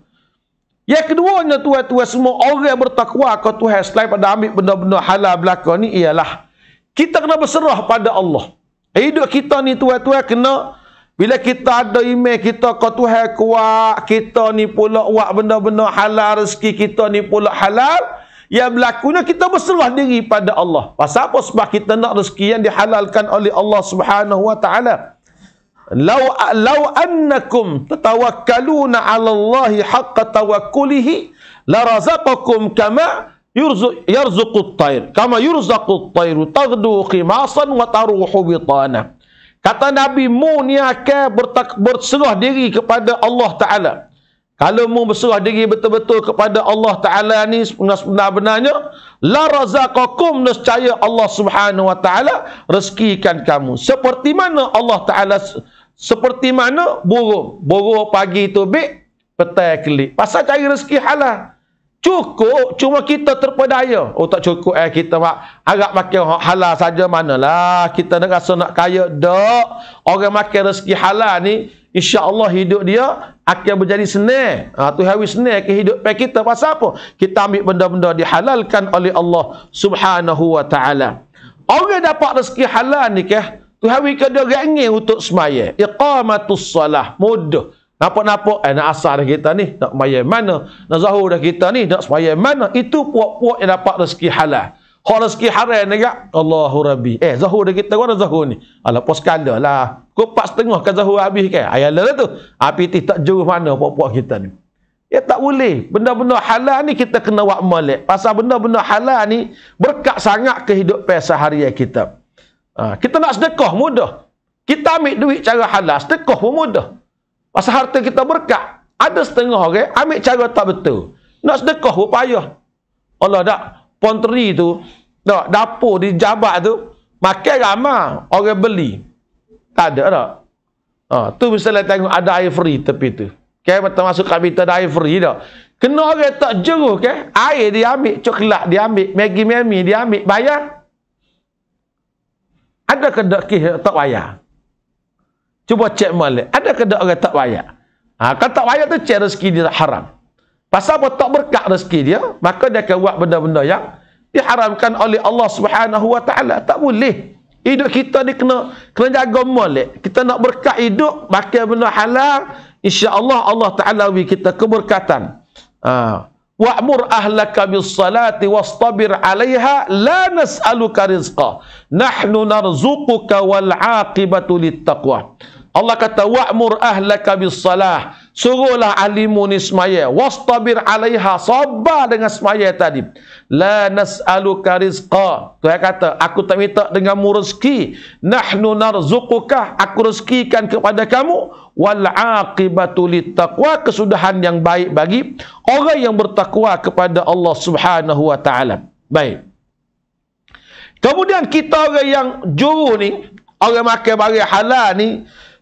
Yang keduanya tuan-tuan semua orang yang bertakwa ke Tuhan selain pada ambil benda-benda halal belaka ni ialah kita kena berserah pada Allah. Hidup kita ni tuan-tuan kena bila kita ada iman kita kau Tuhan kuat, kita ni pula buat benda-benda halal rezeki kita ni pula halal, yang berlakunya kita berserah diri pada Allah. Pasal apa? Sebab kita nak rezeki yang dihalalkan oleh Allah Subhanahu wa taala. Law law annakum tatawakkaluna 'ala Allah haqqa tawakkulihi la razaqakum kama yurzuq yarzuqut tayr kama yurzaqut tayr taghdu qimasan wa taruhu bitana. Kata Nabi, mu ni akan bertak, berserah diri kepada Allah Ta'ala. Kalau mu berserah diri betul-betul kepada Allah Ta'ala ni sebenar-benarnya, la razaqakum nescaya Allah Subhanahu Wa Ta'ala rezekikan kamu. Seperti mana Allah Ta'ala, seperti mana burung. Burung pagi tu bik, petai kelip. Pasal cari rezeki halal. Cukup cuma kita terpedaya. Oh tak cukup eh kita mak harap makan hak halal saja manalah kita nak rasa nak kaya dak. Orang makan rezeki halal ni insya-Allah hidup dia akan menjadi senang. Ha tu hawi senang ke hidup pai kita pasal apa? Kita ambil benda-benda dihalalkan oleh Allah Subhanahu wa taala. Orang dapat rezeki halal ni ke Tuhan wika dia rengeng untuk semayah. Iqamatus salah. Mudah. Nampak-nampak eh, nak asal dah kita ni, nak semayang mana. Nak zahur dah kita ni, nak semayang mana. Itu puak-puak yang dapat rezeki halal. Kalau rezeki haram ni kak, Allahu Rabbi. Eh, zahur dah kita, mana zahur ni? Alah, pos kala lah. Kau pas setengah kan zahur habis kan? Ayah lah tu. Api ti tak jauh mana puak-puak kita ni. Ya tak boleh. Benda-benda halal ni kita kena buat malik. Pasal benda-benda halal ni berkat sangat kehidupan seharian kita. Ha, kita nak sedekah mudah. Kita ambil duit cara halal, sedekah pun mudah. Pasal harta kita berkat. Ada setengah orang okay? ambil cara tak betul. Nak sedekah pun payah. Allah tak. Ponteri tu. Tak. Dapur di jabat tu. Makan ramai orang beli. Tak ada tak? Ha, tu misalnya lah tengok ada air free tepi tu. Okay, betul masuk kat kita ada air free tak? Kena orang tak jeruh Okay? Air dia ambil, coklat dia ambil, Maggi Mami dia ambil, bayar? Ada kedekih tak bayar? Cuba cek malik. Ada ke orang tak bayar? Ha, kalau tak bayar tu cek rezeki dia haram. Pasal apa tak berkat rezeki dia, maka dia akan buat benda-benda yang diharamkan oleh Allah Subhanahu Wa Taala. Tak boleh. Hidup kita ni kena, kena jaga malik. Kita nak berkat hidup, pakai benda halal. InsyaAllah Allah Ta'ala bagi kita keberkatan. Ha. Wa'mur ahlaka bis salati wastabir alaiha la nas'aluka rizqa nahnu narzuquka wal 'aqibatu lit taqwa. Allah kata wa'mur ahlaka bis salah. Suruhlah ahlimu ni semaya. Wastabir alaiha. Sabar dengan semaya tadi. La nas'aluka rizqa. Tuhan kata, aku tak minta dengan mu rezeki. Nahnu narzukuka. Aku rezekikan kepada kamu. Wal aqibatu taqwa. Kesudahan yang baik bagi orang yang bertakwa kepada Allah subhanahu wa ta'ala. Baik. Kemudian kita orang yang juru ni, orang makan barang halal ni,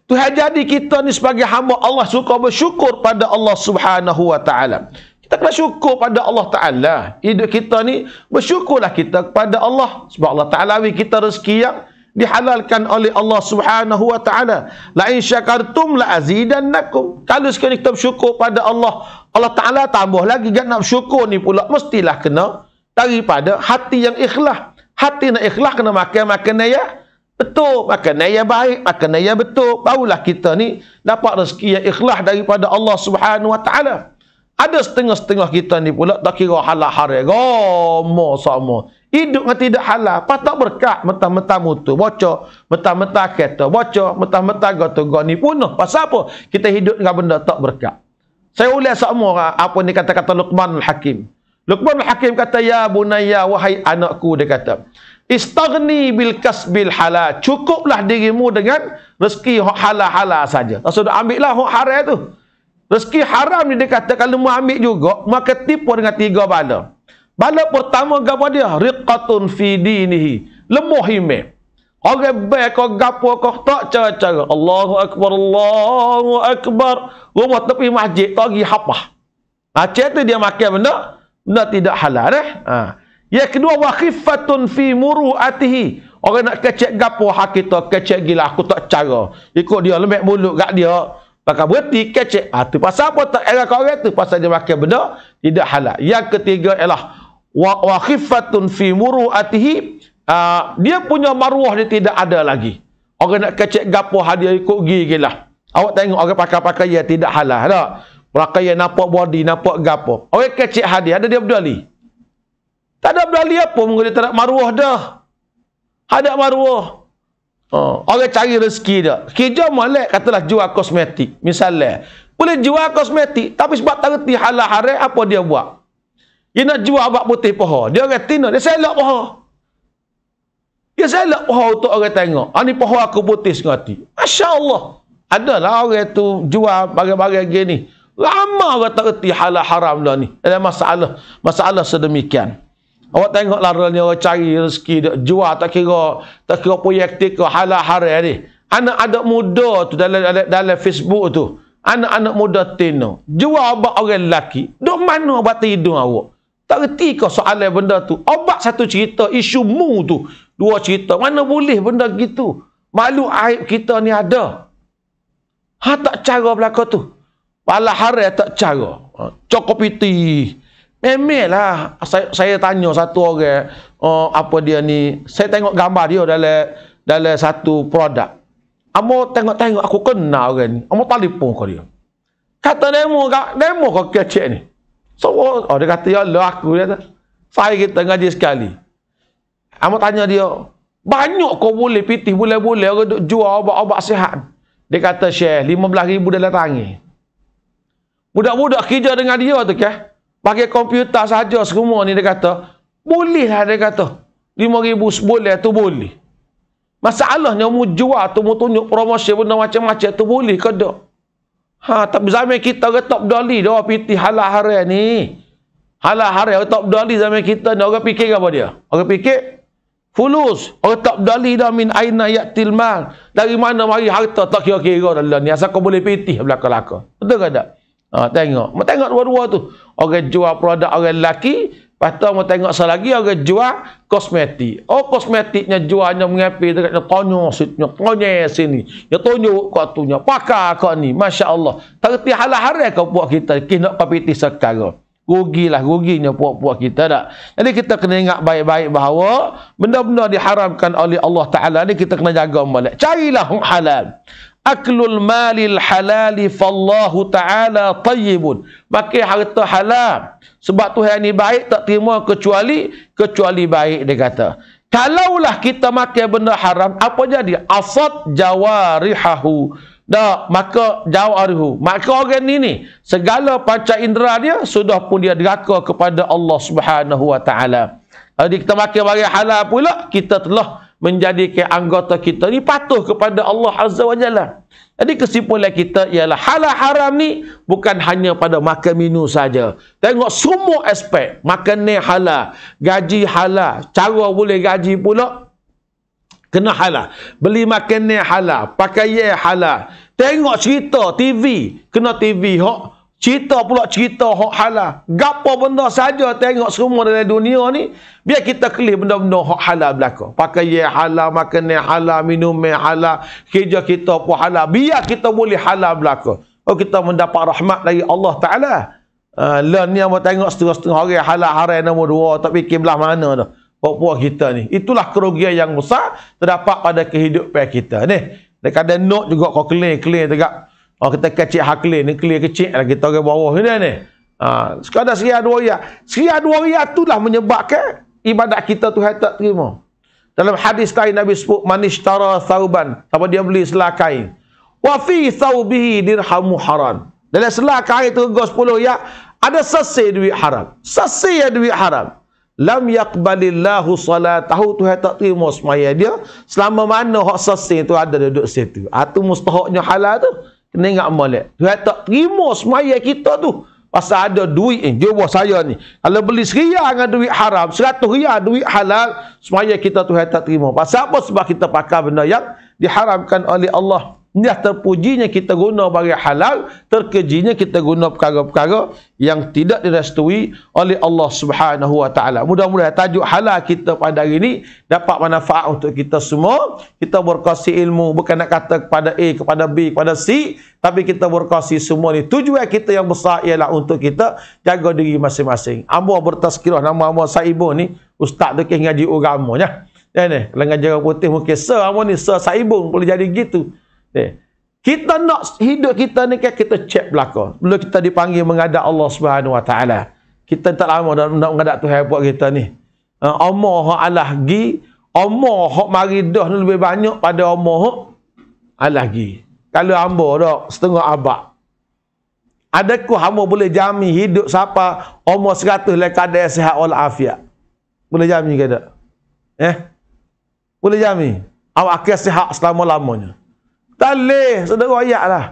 Tuhan jadi kita ni sebagai hamba Allah suka bersyukur pada Allah Subhanahu wa taala. Kita kena syukur pada Allah Taala. Hidup kita ni bersyukurlah kita kepada Allah sebab Allah Taala bagi kita rezeki yang dihalalkan oleh Allah Subhanahu wa taala. La in syakartum la azidannakum. Kalau sekali kita bersyukur pada Allah, Allah Taala tambah lagi Kena bersyukur ni pula mestilah kena daripada hati yang ikhlas. Hati nak ikhlas kena makan makanan ya betul, makanan yang baik, makanan yang betul, barulah kita ni dapat rezeki yang ikhlas daripada Allah Subhanahu Wa Taala. Ada setengah-setengah kita ni pula tak kira halal haram, gomo sama. Hidup yang tidak halal, patok berkat mentah-mentah mutu, bocor, mentah-mentah kereta, bocor, mentah-mentah gotu goni punah. Pasal apa? Kita hidup dengan benda tak berkat. Saya ulas semua apa ni kata-kata Luqman Al-Hakim. Luqman Al-Hakim kata, Ya Bunaya, wahai anakku, dia kata. Istagni bil kasbil halal. Cukuplah dirimu dengan rezeki halal-halal saja. Maksudnya ambil lah hak haram tu. Rezeki haram ni dia kata kalau mu ambil juga, maka tipu dengan tiga bala. Bala pertama gapo dia? Riqqatun fi dinihi. Lemah iman. Orang baik kau gapo kau tak cara-cara. Allahu akbar, Allahu akbar. Rumah tepi masjid tak pergi hapah. Ha, tu dia makan benda benda tidak halal eh. Ha. Ya kedua wa khiffatun fi muruatihi. Orang nak kecek gapo hak kita kecek gila aku tak cara. Ikut dia lembek mulut gak dia. Pakai berhenti kecek. Ah tu pasal apa tak era kau tu pasal dia makan benda tidak halal. Yang ketiga ialah wa, wa khiffatun fi muruatihi. Uh, dia punya maruah dia tidak ada lagi. Orang nak kecek gapo hak dia ikut gigi lah. Awak tengok orang pakai pakaian tidak halal. Tak? Pakaian nampak body, nampak gapo. Orang kecek hadiah, ada dia berdua tak ada berlali apa mungkin dia tak nak maruah dah. Ada maruah. Oh. Orang cari rezeki dah. Kerja molek katalah jual kosmetik. Misalnya. Eh, boleh jual kosmetik. Tapi sebab tak reti halal haram apa dia buat. Dia nak jual abak putih poha. Dia orang nak. Dia selak poha. Dia selak poha untuk orang tengok. Ah ni poha aku putih sengati. Masya Allah. Adalah orang tu jual bagai-bagai gini. Ramah orang tak reti halal haram lah ni. Ada masalah. Masalah sedemikian. Awak tengok lah ni orang cari rezeki dia jual tak kira tak kira proyektif ke halal haram ni. Anak-anak muda tu dalam dalam, dalam Facebook tu. Anak-anak muda tino jual obat orang lelaki. Dok mana obat hidung awak? Tak reti ke soalan benda tu? Obat satu cerita, isu mu tu. Dua cerita. Mana boleh benda gitu? Malu aib kita ni ada. Ha tak cara belaka tu. Pala haram tak cara. Ha, Cokopiti. Cokopiti. Memel lah. Saya, saya tanya satu orang. Uh, apa dia ni. Saya tengok gambar dia dalam dalam satu produk. Amo tengok-tengok aku kenal orang ni. Amo telefon kau dia. Kata demo kak, demo kau kecil ni. So, oh, dia kata, ya Allah aku dia Saya kita ngaji sekali. Amo tanya dia, banyak kau boleh piti, boleh-boleh orang duk jual obat-obat sihat. Dia kata, Syekh, 15 ribu dalam tangan. Budak-budak kerja dengan dia tu, kah? Okay? pakai komputer saja semua ni dia kata boleh lah dia kata 5000 boleh tu boleh masalahnya mu jual tu mu tunjuk promosi benda macam-macam tu boleh ke tak ha tapi zaman kita ke top dali dia orang piti halal haram ni halal haram top dali zaman kita ni orang fikir apa dia orang fikir fulus orang top dali dah min aina yatil mal dari mana mari harta tak kira-kira dalam ni asal kau boleh piti belaka-laka betul ke tak Ha, tengok. Mau tengok dua-dua tu. Orang jual produk orang lelaki. Lepas tu, mau tengok satu lagi orang jual kosmetik. Oh, kosmetiknya jualnya mengapa? Dia kata, tanya sini. Tanya sini. Dia tunjuk kau tu. Pakar kau ni. Masya Allah. Terti hal-hal kau buat kita. Kita nak kapiti sekarang. Rugilah, ruginya puak-puak kita tak. Jadi kita kena ingat baik-baik bahawa benda-benda diharamkan oleh Allah Ta'ala ni kita kena jaga malak. Carilah halal aklul malil halali fallahu ta'ala tayyibun makin harta halal sebab Tuhan ni baik tak terima kecuali kecuali baik dia kata kalaulah kita makan benda haram apa jadi asad jawarihahu dah maka jawarihu maka orang ni ni segala panca indera dia sudah pun dia deraka kepada Allah subhanahu wa ta'ala jadi kita makan barang halal pula kita telah menjadikan anggota kita ni patuh kepada Allah Azza wa Jalla. Jadi kesimpulan kita ialah halal haram ni bukan hanya pada makan minum saja. Tengok semua aspek. Makan ni halal, gaji halal, cara boleh gaji pula kena halal. Beli makan ni halal, pakaian halal. Tengok cerita TV, kena TV hok. Cerita pula cerita hak halal. Gapo benda saja tengok semua dalam dunia ni, biar kita kelih benda-benda hak halal belaka. Pakai ye halal, makan halal, minum halal, kerja kita pun halal. Biar kita boleh halal belaka. Oh kita mendapat rahmat dari Allah Taala. Uh, lah ni yang tengok setengah-setengah orang halal haram nombor dua, tak fikir belah mana tu. Puak-puak kita ni. Itulah kerugian yang besar terdapat pada kehidupan kita ni. Dekat ada note juga kau kelih-kelih tegak. Orang kata kecil haklir ni, clear kecil lagi kita ke bawah ni ni. Ha, sekadar seri dua riyak. Seri dua riyak tu lah menyebabkan ibadat kita tu tak terima. Dalam hadis kain Nabi sebut, Manishtara thawban, tapi dia beli selah kain. Wa fi thawbihi dirhamu haram. Dalam selah kain tu, gos puluh ya, ada sese duit haram. Sese ya duit haram. Lam yakbalillahu salatahu tu tak terima semaya dia. Selama mana hak sese tu ada duduk situ. Itu ha, mustahaknya halal tu. Kena ingat molek. Tuhan tak terima semaya kita tu. Pasal ada duit ni. Jawa saya ni. Kalau beli seria dengan duit haram. Seratus ria duit halal. Semaya kita tu tak terima. Pasal apa? Sebab kita pakai benda yang diharamkan oleh Allah. Ini terpujinya kita guna bagi halal, terkejinya kita guna perkara-perkara yang tidak direstui oleh Allah Subhanahu Wa Taala. Mudah-mudahan tajuk halal kita pada hari ini dapat manfaat untuk kita semua. Kita berkasi ilmu bukan nak kata kepada A, kepada B, kepada C, tapi kita berkasi semua ni. Tujuan kita yang besar ialah untuk kita jaga diri masing-masing. Ambo bertazkirah nama ambo Saibo ni, ustaz tu kengaji agamanya. Ya ni, kalau ngaji putih mungkin se ambo ni se Saibo boleh jadi gitu. Eh. Kita nak hidup kita ni kan kita cek belakang. Bila kita dipanggil mengadap Allah Subhanahu Wa Taala, kita tak lama dah nak mengadap Tuhan buat kita ni. Umur uh, eh, hak Allah gi, umur hak mari dah lebih banyak pada umur hak Allah gi. Kalau hamba dah setengah abad. Adakah hamba boleh jamin hidup siapa umur seratus lah kadar sehat wal afiat? Boleh jamin ke tak? Eh? Boleh jamin? Awak akan sehat selama-lamanya. Talih, sedera ayat lah.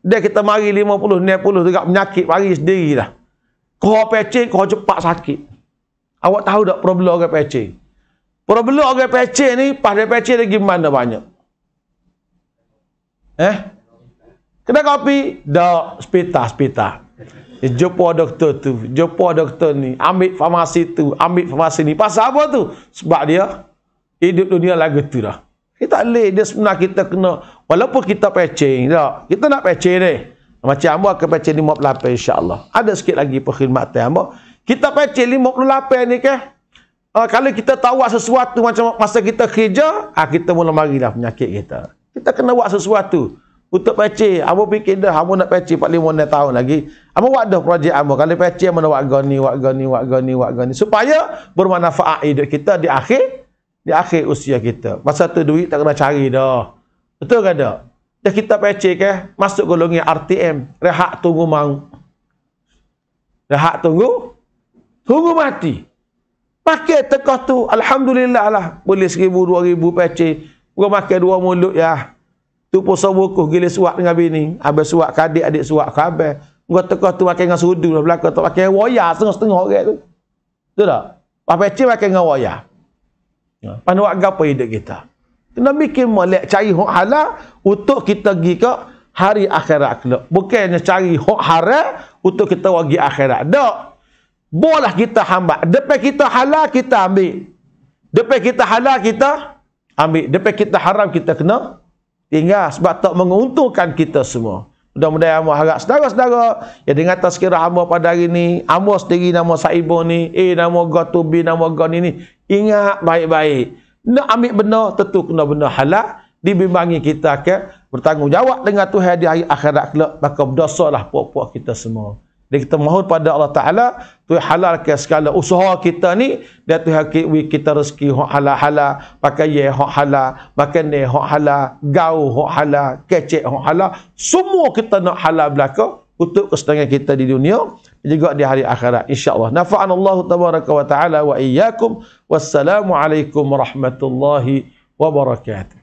Dia kita mari 50, 90, tegak penyakit, mari sendiri lah. Kau pecing, kau cepat sakit. Awak tahu tak problem orang pecing? Problem orang pecing ni, pas dia pecing lagi mana banyak? Eh? Kena kopi? dah sepita, sepita. Jumpa doktor tu, jumpa doktor ni, ambil farmasi tu, ambil farmasi ni. Pasal apa tu? Sebab dia hidup dunia lagi tu dah. Kita tak boleh. Dia sebenarnya kita kena. Walaupun kita pecing. Tak? Kita nak pecing ni. Macam Amba akan pecing 58 insyaAllah. Ada sikit lagi perkhidmatan Amba. Kita pecing 58 ni ke? Uh, ah, kalau kita tahu buat sesuatu macam masa kita kerja, ah kita mula marilah penyakit kita. Kita kena buat sesuatu. Untuk pecik, Amba fikir dah, Amba nak pecik 4-5 tahun lagi. Amba buat dah projek Amba. Kalau pecik, Amba nak buat gani, buat gani, buat gani, buat gani. Supaya bermanfaat hidup kita di akhir di akhir usia kita. Masa tu duit tak kena cari dah. Betul ke tak? Dah kita pecik ke? Masuk golongan RTM. Rehat tunggu mau. Rehat tunggu. Tunggu mati. Pakai tekah tu. Alhamdulillah lah. Beli seribu, dua ribu peceh. Bukan pakai dua mulut ya. Tu pun sebukuh gila suak dengan bini. Habis suak ke adik, adik suak ke habis. Bukan tekah tu pakai dengan sudu lah belakang. Tak pakai woyah setengah-setengah orang tu. Betul tak? Pakai peceh pakai dengan woyah. Ya. Pandu buat apa hidup kita? Kena bikin molek cari hak halal untuk kita pergi ke hari akhirat kelak. Bukannya cari hak haram untuk kita pergi akhirat. Dak. Bolah kita hamba. Depan kita halal kita ambil. Depan kita halal kita ambil. Depan kita haram kita kena tinggal sebab tak menguntungkan kita semua. Mudah-mudahan amal harap saudara-saudara yang dengar tazkirah amal pada hari ini, amal sendiri nama saibon ni, eh nama Gatubi, nama Gani ni, Ingat baik-baik. Nak ambil benda, tentu kena benda halal. Dibimbangi kita ke bertanggungjawab dengan Tuhan di hari akhirat kelak maka berdosalah puak-puak kita semua. Dan kita mohon pada Allah Ta'ala Tuhan halalkan segala usaha kita ni Dan Tuhan kita, kita rezeki Hak halal-halal Pakai ye hak halal Pakai ni hak halal Gau hak halal Kecek hak halal Semua kita nak halal belakang untuk kesenangan kita di dunia juga di hari akhirat insyaallah nafa'an Allah tabaraka wa taala wa iyyakum wassalamu alaikum warahmatullahi wabarakatuh